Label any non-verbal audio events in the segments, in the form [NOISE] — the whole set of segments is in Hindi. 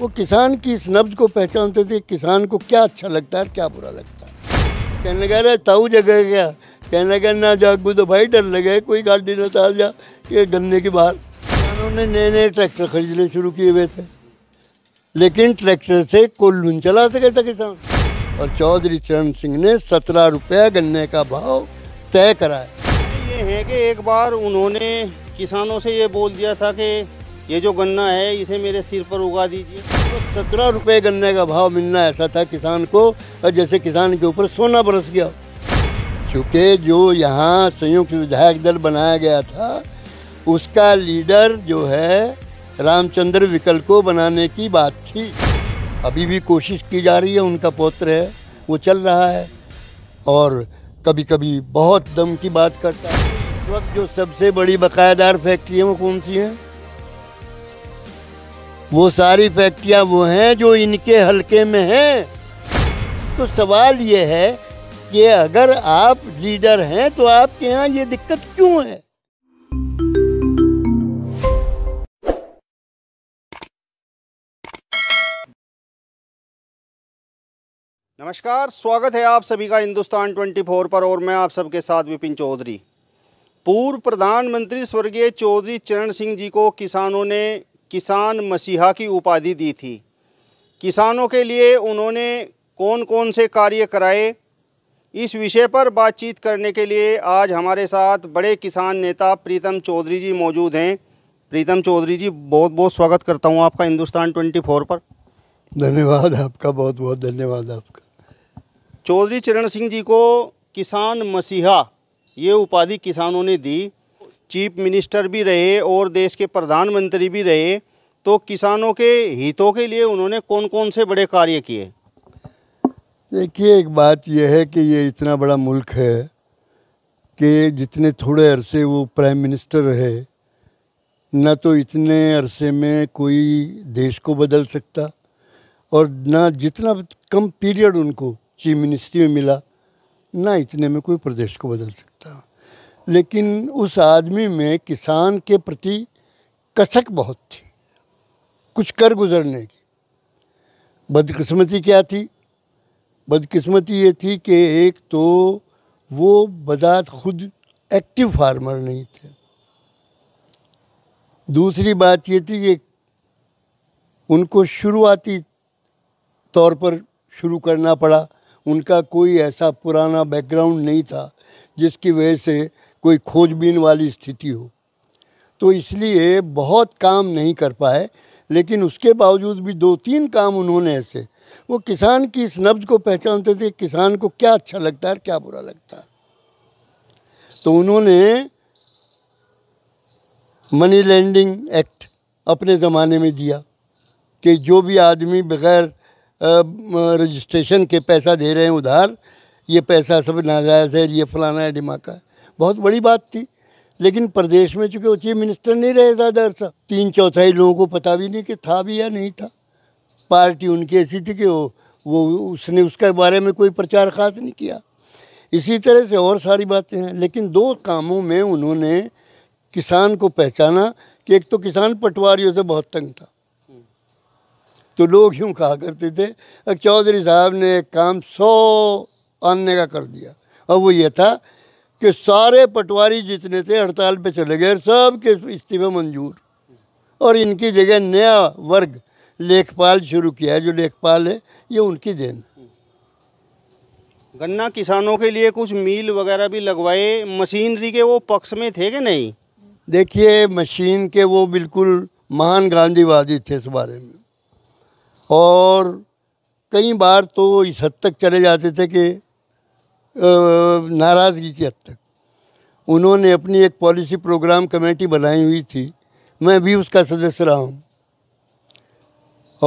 वो किसान की इस नब्ज को पहचानते थे किसान को क्या अच्छा लगता है क्या बुरा लगता है कहने लगा रहे ताऊ जगह गया कहने लगा ना जागू तो भाई डर लगे कोई गाड़ी न चाल जा ये गन्ने के बाहर किसानों ने नए नए ट्रैक्टर खरीदने शुरू किए हुए थे लेकिन ट्रैक्टर से कोल्लून चला सके था किसान और चौधरी चरण सिंह ने सत्रह रुपया गन्ने का भाव तय कराया ये है कि एक बार उन्होंने किसानों से ये बोल दिया था कि ये जो गन्ना है इसे मेरे सिर पर उगा दीजिए सत्रह तो रुपये गन्ने का भाव मिलना ऐसा था किसान को और जैसे किसान के ऊपर सोना बरस गया चूँकि जो यहाँ संयुक्त विधायक दल बनाया गया था उसका लीडर जो है रामचंद्र विकल को बनाने की बात थी अभी भी कोशिश की जा रही है उनका पौत्र है वो चल रहा है और कभी कभी बहुत दम की बात करता है इस वक्त जो सबसे बड़ी बकायेदार फैक्ट्रियाँ कौन सी हैं वो सारी फैक्ट्रियाँ वो हैं जो इनके हलके में हैं तो सवाल ये है कि अगर आप लीडर हैं तो आपके यहाँ ये दिक्कत क्यों है नमस्कार स्वागत है आप सभी का हिंदुस्तान 24 पर और मैं आप सबके साथ विपिन चौधरी पूर्व प्रधानमंत्री स्वर्गीय चौधरी चरण सिंह जी को किसानों ने किसान मसीहा की उपाधि दी थी किसानों के लिए उन्होंने कौन कौन से कार्य कराए इस विषय पर बातचीत करने के लिए आज हमारे साथ बड़े किसान नेता प्रीतम चौधरी जी मौजूद हैं प्रीतम चौधरी जी बहुत बहुत स्वागत करता हूं आपका हिंदुस्तान 24 पर धन्यवाद आपका बहुत बहुत धन्यवाद आपका चौधरी चरण सिंह जी को किसान मसीहा ये उपाधि किसानों ने दी चीफ मिनिस्टर भी रहे और देश के प्रधानमंत्री भी रहे तो किसानों के हितों के लिए उन्होंने कौन कौन से बड़े कार्य किए देखिए एक बात यह है कि ये इतना बड़ा मुल्क है कि जितने थोड़े अरसे वो प्राइम मिनिस्टर रहे न तो इतने अरसे में कोई देश को बदल सकता और ना जितना कम पीरियड उनको चीफ मिनिस्ट्री में मिला ना इतने में कोई प्रदेश को बदल सकता लेकिन उस आदमी में किसान के प्रति कसक बहुत थी कुछ कर गुजरने की बदकिस्मती क्या थी बदकिस्मती ये थी कि एक तो वो बदात खुद एक्टिव फार्मर नहीं थे दूसरी बात ये थी कि उनको शुरुआती तौर पर शुरू करना पड़ा उनका कोई ऐसा पुराना बैकग्राउंड नहीं था जिसकी वजह से कोई खोजबीन वाली स्थिति हो तो इसलिए बहुत काम नहीं कर पाए लेकिन उसके बावजूद भी दो तीन काम उन्होंने ऐसे वो किसान की इस नब्ज को पहचानते थे किसान को क्या अच्छा लगता है क्या बुरा लगता है तो उन्होंने मनी लैंडिंग एक्ट अपने ज़माने में दिया कि जो भी आदमी बग़ैर रजिस्ट्रेशन के पैसा दे रहे हैं उधार ये पैसा सब नाजायज़ है ये फलाना है का है बहुत बड़ी बात थी लेकिन प्रदेश में चूँकि वो चीफ मिनिस्टर नहीं रहे ज़्यादा अरसा तीन चौथाई लोगों को पता भी नहीं कि था भी या नहीं था पार्टी उनकी ऐसी थी कि वो वो उसने उसके बारे में कोई प्रचार ख़ास नहीं किया इसी तरह से और सारी बातें हैं लेकिन दो कामों में उन्होंने किसान को पहचाना कि एक तो किसान पटवारियों से बहुत तंग था तो लोग यूँ कहा करते थे अब चौधरी साहब ने एक काम सौ आने का कर दिया और वो ये था कि सारे पटवारी जितने थे हड़ताल पे चले गए सब के इस्तीफे मंजूर और इनकी जगह नया वर्ग लेखपाल शुरू किया है जो लेखपाल है ये उनकी देन गन्ना किसानों के लिए कुछ मील वगैरह भी लगवाए मशीनरी के वो पक्ष में थे कि नहीं देखिए मशीन के वो बिल्कुल महान गांधीवादी थे इस बारे में और कई बार तो इस हद तक चले जाते थे कि नाराज़गी की हद तक उन्होंने अपनी एक पॉलिसी प्रोग्राम कमेटी बनाई हुई थी मैं भी उसका सदस्य रहा हूँ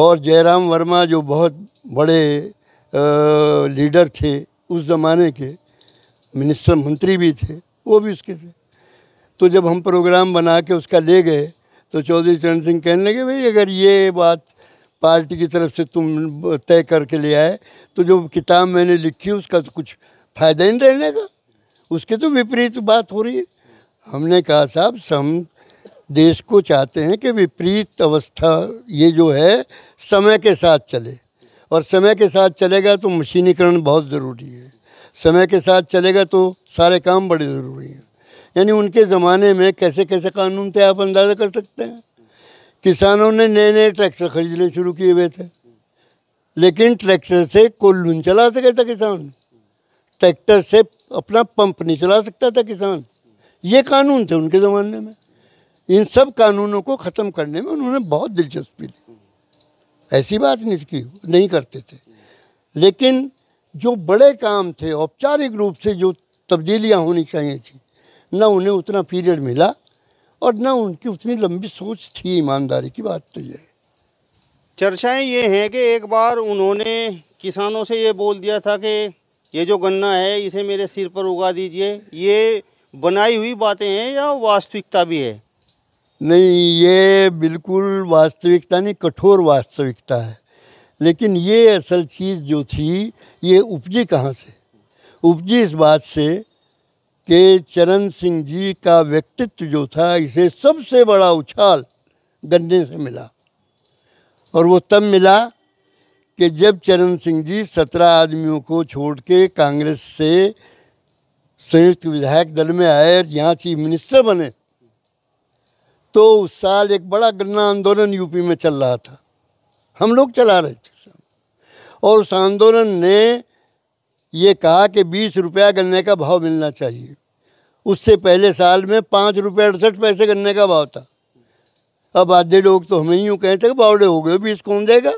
और जयराम वर्मा जो बहुत बड़े लीडर थे उस ज़माने के मिनिस्टर मंत्री भी थे वो भी उसके थे तो जब हम प्रोग्राम बना के उसका ले गए तो चौधरी चरण सिंह कहने लगे भाई अगर ये बात पार्टी की तरफ से तुम तय करके ले आए तो जो किताब मैंने लिखी उसका तो कुछ फायदा ही रहने का उसके तो विपरीत बात हो रही है हमने कहा साहब सम देश को चाहते हैं कि विपरीत अवस्था ये जो है समय के साथ चले और समय के साथ चलेगा तो मशीनीकरण बहुत ज़रूरी है समय के साथ चलेगा तो सारे काम बड़े ज़रूरी हैं यानी उनके ज़माने में कैसे कैसे कानून थे आप अंदाज़ा कर सकते हैं किसानों ने नए नए ट्रैक्टर खरीदने शुरू किए हुए थे लेकिन ट्रैक्टर से कोई लून चला सके था किसान ट्रैक्टर से अपना पंप नहीं चला सकता था किसान ये कानून थे उनके ज़माने में इन सब कानूनों को ख़त्म करने में उन्होंने बहुत दिलचस्पी ली ऐसी बात नहीं की नहीं करते थे लेकिन जो बड़े काम थे औपचारिक रूप से जो तब्दीलियाँ होनी चाहिए थी ना उन्हें उतना पीरियड मिला और ना उनकी उतनी लंबी सोच थी ईमानदारी की बात तो ये चर्चाएं ये हैं कि एक बार उन्होंने किसानों से ये बोल दिया था कि ये जो गन्ना है इसे मेरे सिर पर उगा दीजिए ये बनाई हुई बातें हैं या वास्तविकता भी है नहीं ये बिल्कुल वास्तविकता नहीं कठोर वास्तविकता है लेकिन ये असल चीज़ जो थी ये उपजी कहाँ से उपजी इस बात से कि चरण सिंह जी का व्यक्तित्व जो था इसे सबसे बड़ा उछाल गन्ने से मिला और वो तब मिला कि जब चरण सिंह जी सत्रह आदमियों को छोड़ के कांग्रेस से संयुक्त विधायक दल में आए और यहाँ चीफ मिनिस्टर बने तो उस साल एक बड़ा गन्ना आंदोलन यूपी में चल रहा था हम लोग चला रहे थे और उस आंदोलन ने ये कहा कि बीस रुपया गन्ने का भाव मिलना चाहिए उससे पहले साल में पाँच रुपये अड़सठ पैसे गन्ने का भाव था अब आधे लोग तो हमें यूँ कहते कि बावड़े हो गए बीस कौन देगा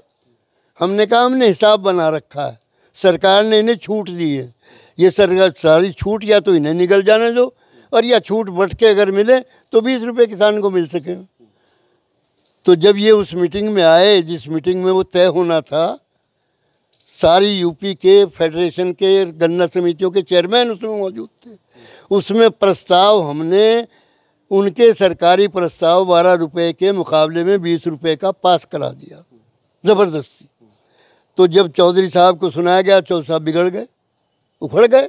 हमने कहा हमने हिसाब बना रखा है सरकार ने इन्हें छूट दी है ये सरकार सारी छूट या तो इन्हें निकल जाने दो और या छूट बट के अगर मिले तो बीस रुपये किसान को मिल सके तो जब ये उस मीटिंग में आए जिस मीटिंग में वो तय होना था सारी यूपी के फेडरेशन के गन्ना समितियों के चेयरमैन उसमें मौजूद थे उसमें प्रस्ताव हमने उनके सरकारी प्रस्ताव बारह रुपए के मुकाबले में बीस रुपए का पास करा दिया ज़बरदस्ती तो जब चौधरी साहब को सुनाया गया चौधरी साहब बिगड़ गए उखड़ गए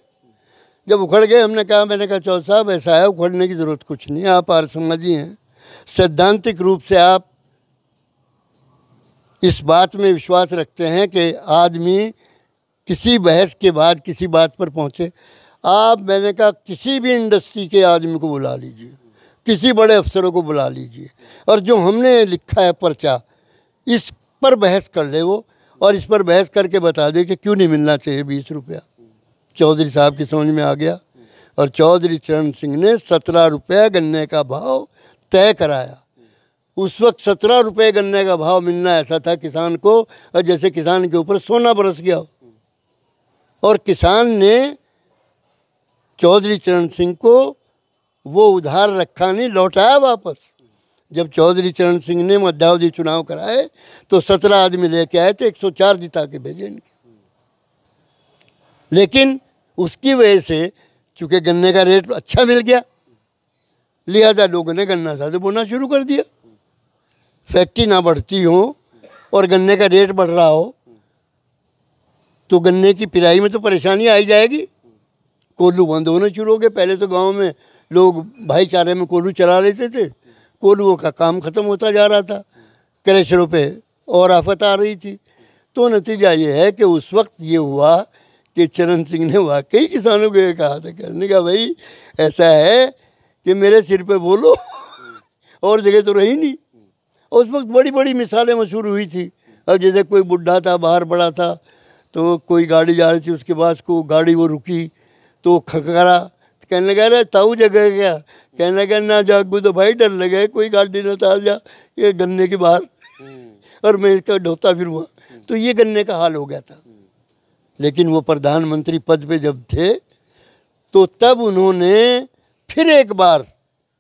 जब उखड़ गए हमने कहा मैंने कहा चौधरी साहब ऐसा है उखड़ने की ज़रूरत कुछ नहीं आप आर समाजी हैं सैद्धांतिक रूप से आप इस बात में विश्वास रखते हैं कि आदमी किसी बहस के बाद किसी बात पर पहुँचे आप मैंने कहा किसी भी इंडस्ट्री के आदमी को बुला लीजिए किसी बड़े अफसरों को बुला लीजिए और जो हमने लिखा है पर्चा इस पर बहस कर ले वो और इस पर बहस करके बता दें कि क्यों नहीं मिलना चाहिए बीस रुपया चौधरी साहब की समझ में आ गया और चौधरी चरण सिंह ने सत्रह रुपये गन्ने का भाव तय कराया उस वक्त सत्रह रुपये गन्ने का भाव मिलना ऐसा था किसान को और जैसे किसान के ऊपर सोना बरस गया हो और किसान ने चौधरी चरण सिंह को वो उधार रखा नहीं लौटाया वापस जब चौधरी चरण सिंह ने मध्यावधि चुनाव कराए तो सत्रह आदमी लेके आए थे एक सौ चार जिता के भेजे इनके लेकिन उसकी वजह से चूंकि गन्ने का रेट अच्छा मिल गया लिहाजा लोगों ने गन्ना साधे बोना शुरू कर दिया फैक्ट्री ना बढ़ती हो और गन्ने का रेट बढ़ रहा हो तो गन्ने की पिराई में तो परेशानी आई जाएगी कोल्लू बंद होना शुरू हो गए पहले तो गांव में लोग भाईचारे में कोल्लू चला लेते थे कोलुओं का काम ख़त्म होता जा रहा था क्रेशरों पे और आफत आ रही थी तो नतीजा ये है कि उस वक्त ये हुआ कि चरण सिंह ने वाकई किसानों को ये कहा था कहने का भाई ऐसा है कि मेरे सिर पे बोलो [LAUGHS] और जगह तो रही नहीं उस वक्त बड़ी बड़ी मिसालें मशहूर हुई थी अब जैसे कोई बुढ़ा था बाहर पड़ा था तो कोई गाड़ी जा रही थी उसके पास को गाड़ी वो रुकी तो खकरा तो कहने लगा अरे ताऊ जगह गया कहने लगा ना जागू तो भाई डर लगे कोई गाड़ी ना ताल जा ये गन्ने के बाहर हम्म। और मैं इसका ढोता फिर हुआ तो ये गन्ने का हाल हो गया था लेकिन वो प्रधानमंत्री पद पे जब थे तो तब उन्होंने फिर एक बार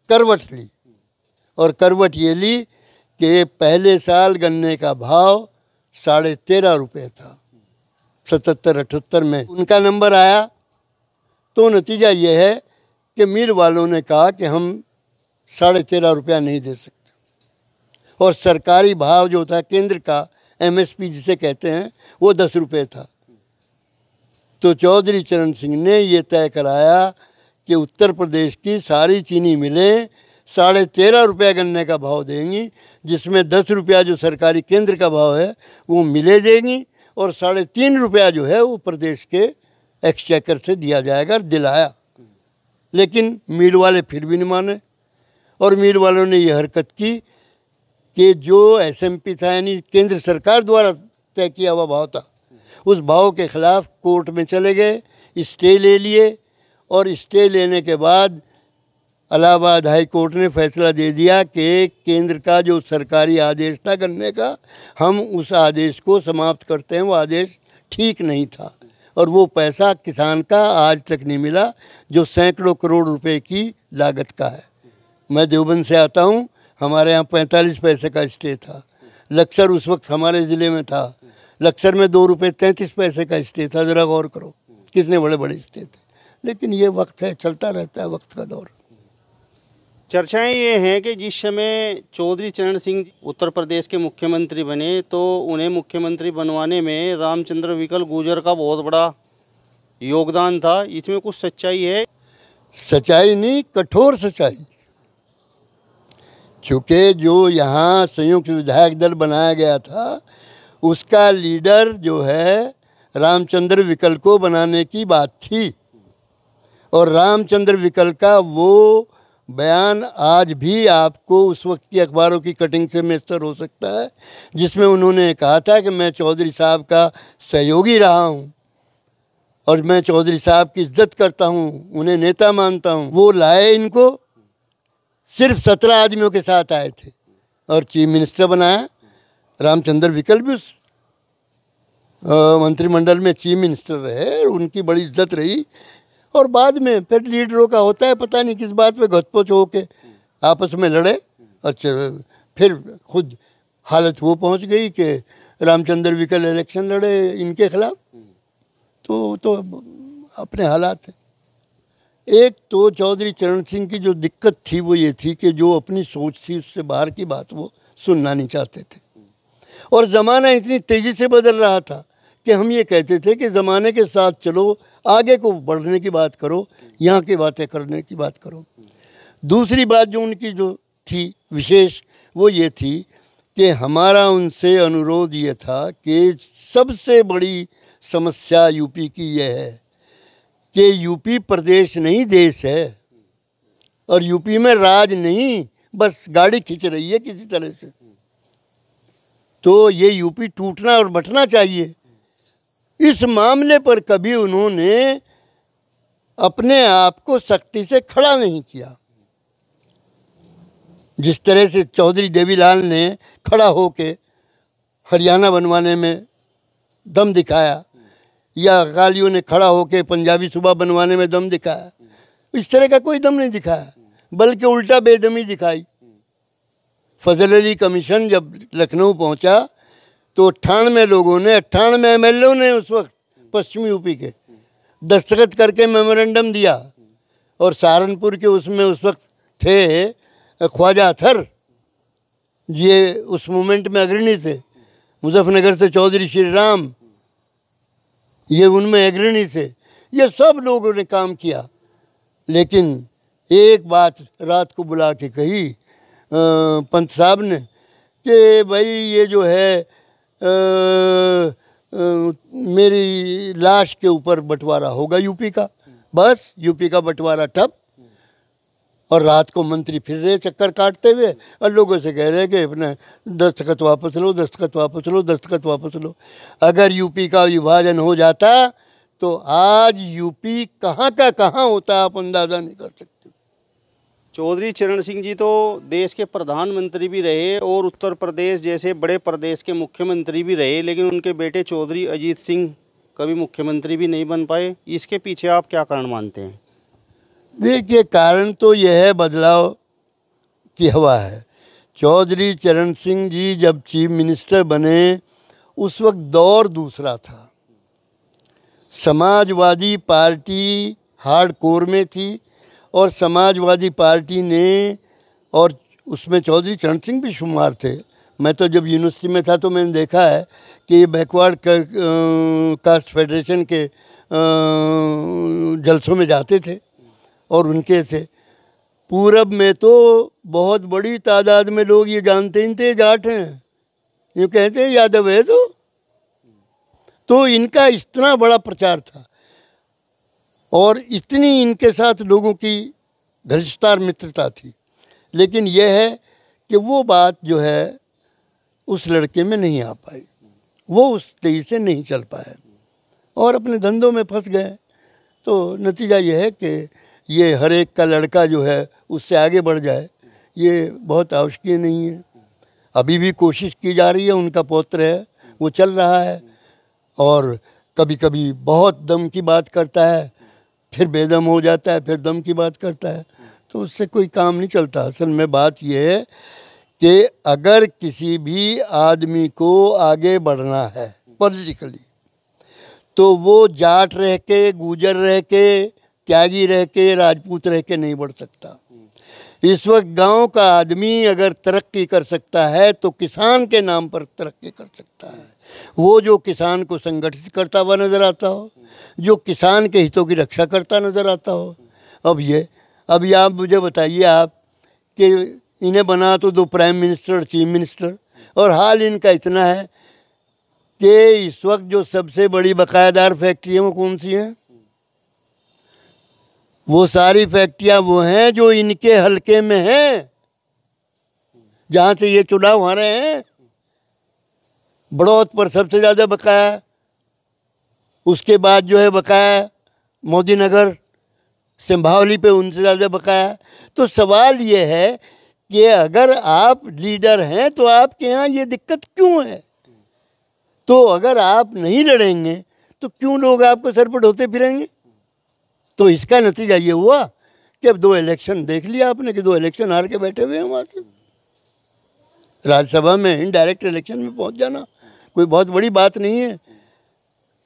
करवट ली और करवट ये ली कि पहले साल गन्ने का भाव साढ़े तेरह रुपये था सतहत्तर अठहत्तर में उनका नंबर आया तो नतीजा ये है कि मिल वालों ने कहा कि हम साढ़े तेरह रुपया नहीं दे सकते और सरकारी भाव जो था केंद्र का एमएसपी जिसे कहते हैं वो दस रुपये था तो चौधरी चरण सिंह ने ये तय कराया कि उत्तर प्रदेश की सारी चीनी मिलें साढ़े तेरह रुपया गन्ने का भाव देंगी जिसमें दस रुपया जो सरकारी केंद्र का भाव है वो मिले देंगी और साढ़े तीन रुपया जो है वो प्रदेश के एक्सचेकर से दिया जाएगा दिलाया लेकिन मिल वाले फिर भी नहीं माने और मिल वालों ने यह हरकत की कि जो एस एम पी था यानी केंद्र सरकार द्वारा तय किया हुआ भाव था उस भाव के ख़िलाफ़ कोर्ट में चले गए स्टे ले लिए और स्टे लेने के बाद अलाहाबाद हाई कोर्ट ने फैसला दे दिया कि केंद्र का जो सरकारी आदेश था गन्ने का हम उस आदेश को समाप्त करते हैं वो आदेश ठीक नहीं था और वो पैसा किसान का आज तक नहीं मिला जो सैकड़ों करोड़ रुपए की लागत का है मैं देवबंद से आता हूँ हमारे यहाँ पैंतालीस पैसे का स्टे था लक्सर उस वक्त हमारे ज़िले में था लक्सर में दो रुपये तैंतीस पैसे का स्टे था ज़रा गौर करो कितने बड़े बड़े स्टे थे लेकिन ये वक्त है चलता रहता है वक्त का दौर चर्चाएं ये हैं कि जिस समय चौधरी चरण सिंह उत्तर प्रदेश के मुख्यमंत्री बने तो उन्हें मुख्यमंत्री बनवाने में रामचंद्र विकल गुजर का बहुत बड़ा योगदान था इसमें कुछ सच्चाई है सच्चाई नहीं कठोर सच्चाई चूँकि जो यहाँ संयुक्त विधायक दल बनाया गया था उसका लीडर जो है रामचंद्र विकल को बनाने की बात थी और रामचंद्र विकल का वो बयान आज भी आपको उस वक्त की अखबारों की कटिंग से मैसर हो सकता है जिसमें उन्होंने कहा था कि मैं चौधरी साहब का सहयोगी रहा हूँ और मैं चौधरी साहब की इज्जत करता हूँ उन्हें नेता मानता हूँ वो लाए इनको सिर्फ सत्रह आदमियों के साथ आए थे और चीफ मिनिस्टर बनाया रामचंद्र विकल भी उस मंत्रिमंडल में चीफ मिनिस्टर रहे उनकी बड़ी इज्जत रही और बाद में फिर लीडरों का होता है पता नहीं किस बात पे घतपोच हो के आपस में लड़े और अच्छा, फिर खुद हालत वो पहुंच गई कि रामचंद्र विकल इलेक्शन लड़े इनके खिलाफ तो तो अपने हालात एक तो चौधरी चरण सिंह की जो दिक्कत थी वो ये थी कि जो अपनी सोच थी उससे बाहर की बात वो सुनना नहीं चाहते थे और ज़माना इतनी तेज़ी से बदल रहा था कि हम ये कहते थे कि ज़माने के साथ चलो आगे को बढ़ने की बात करो यहाँ की बातें करने की बात करो दूसरी बात जो उनकी जो थी विशेष वो ये थी कि हमारा उनसे अनुरोध ये था कि सबसे बड़ी समस्या यूपी की यह है कि यूपी प्रदेश नहीं देश है और यूपी में राज नहीं बस गाड़ी खींच रही है किसी तरह से तो ये यूपी टूटना और बटना चाहिए इस मामले पर कभी उन्होंने अपने आप को सख्ती से खड़ा नहीं किया जिस तरह से चौधरी देवीलाल ने खड़ा होके हरियाणा बनवाने में दम दिखाया या अकालियों ने खड़ा होके पंजाबी सुबह बनवाने में दम दिखाया इस तरह का कोई दम नहीं दिखाया बल्कि उल्टा बेदमी दिखाई फजल अली कमीशन जब लखनऊ पहुंचा तो अट्ठानवे लोगों ने अट्ठानवे एम एल ने उस वक्त पश्चिमी यूपी के दस्तखत करके मेमोरेंडम दिया और सहारनपुर के उसमें उस वक्त थे ख्वाजा अथर ये उस मोमेंट में अग्रणी थे मुजफ्फरनगर से चौधरी श्री राम ये उनमें अग्रणी थे ये सब लोगों ने काम किया लेकिन एक बात रात को बुला के कही पंत साहब ने कि भाई ये जो है मेरी लाश के ऊपर बंटवारा होगा यूपी का बस यूपी का बंटवारा ठप और रात को मंत्री फिर रहे चक्कर काटते हुए और लोगों से कह रहे हैं कि अपने दस्तखत वापस लो दस्तखत वापस लो दस्तखत वापस लो अगर यूपी का विभाजन हो जाता तो आज यूपी कहाँ का कहाँ होता आप अंदाज़ा नहीं कर सकते चौधरी चरण सिंह जी तो देश के प्रधानमंत्री भी रहे और उत्तर प्रदेश जैसे बड़े प्रदेश के मुख्यमंत्री भी रहे लेकिन उनके बेटे चौधरी अजीत सिंह कभी मुख्यमंत्री भी नहीं बन पाए इसके पीछे आप क्या कारण मानते हैं देखिए कारण तो यह है बदलाव की हवा है चौधरी चरण सिंह जी जब चीफ मिनिस्टर बने उस वक्त दौर दूसरा था समाजवादी पार्टी हार्ड कोर में थी और समाजवादी पार्टी ने और उसमें चौधरी चरण सिंह भी शुमार थे मैं तो जब यूनिवर्सिटी में था तो मैंने देखा है कि ये बैकवर्ड कास्ट फेडरेशन के जलसों में जाते थे और उनके थे पूरब में तो बहुत बड़ी तादाद में लोग ये जानते ही थे जाट हैं ये कहते हैं यादव है तो तो इनका इतना बड़ा प्रचार था और इतनी इनके साथ लोगों की घनिष्ठार मित्रता थी लेकिन यह है कि वो बात जो है उस लड़के में नहीं आ पाई वो उस तेज से नहीं चल पाए और अपने धंधों में फंस गए तो नतीजा यह है कि ये हर एक का लड़का जो है उससे आगे बढ़ जाए ये बहुत आवश्यक नहीं है अभी भी कोशिश की जा रही है उनका पौत्र है वो चल रहा है और कभी कभी बहुत दम की बात करता है फिर बेदम हो जाता है फिर दम की बात करता है तो उससे कोई काम नहीं चलता असल में बात यह है कि अगर किसी भी आदमी को आगे बढ़ना है पॉलिटिकली तो वो जाट रह के गुजर रह के त्यागी रह के राजपूत रह के नहीं बढ़ सकता इस वक्त गांव का आदमी अगर तरक्की कर सकता है तो किसान के नाम पर तरक्की कर सकता है वो जो किसान को संगठित करता हुआ नज़र आता हो जो किसान के हितों की रक्षा करता नज़र आता हो अब ये अब ये आप मुझे बताइए आप कि इन्हें बना तो दो प्राइम मिनिस्टर चीफ मिनिस्टर और हाल इनका इतना है कि इस वक्त जो सबसे बड़ी बकायेदार फैक्ट्रियाँ वो कौन सी हैं वो सारी फैक्ट्रियाँ वो हैं जो इनके हलके में हैं जहाँ से ये चुनाव आ रहे हैं बड़ौत पर सबसे ज़्यादा बकाया उसके बाद जो है बकाया मोदी नगर सिंभावली पे उनसे ज़्यादा बकाया तो सवाल ये है कि अगर आप लीडर हैं तो आपके यहाँ ये दिक्कत क्यों है तो अगर आप नहीं लड़ेंगे तो क्यों लोग आपको सर पर ढोते फिरेंगे तो इसका नतीजा ये हुआ कि अब दो इलेक्शन देख लिया आपने कि दो इलेक्शन हार के बैठे हुए हैं वहाँ से राज्यसभा में इनडायरेक्ट इलेक्शन में पहुँच जाना कोई बहुत बड़ी बात नहीं है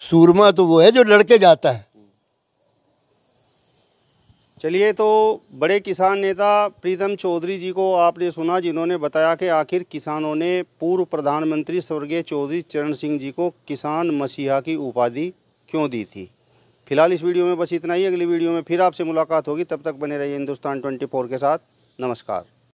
सूरमा तो वो है जो लड़के जाता है चलिए तो बड़े किसान नेता प्रीतम चौधरी जी को आपने सुना जिन्होंने बताया कि आखिर किसानों ने पूर्व प्रधानमंत्री स्वर्गीय चौधरी चरण सिंह जी को किसान मसीहा की उपाधि क्यों दी थी फिलहाल इस वीडियो में बस इतना ही अगली वीडियो में फिर आपसे मुलाकात होगी तब तक बने रहिए हिंदुस्तान 24 के साथ नमस्कार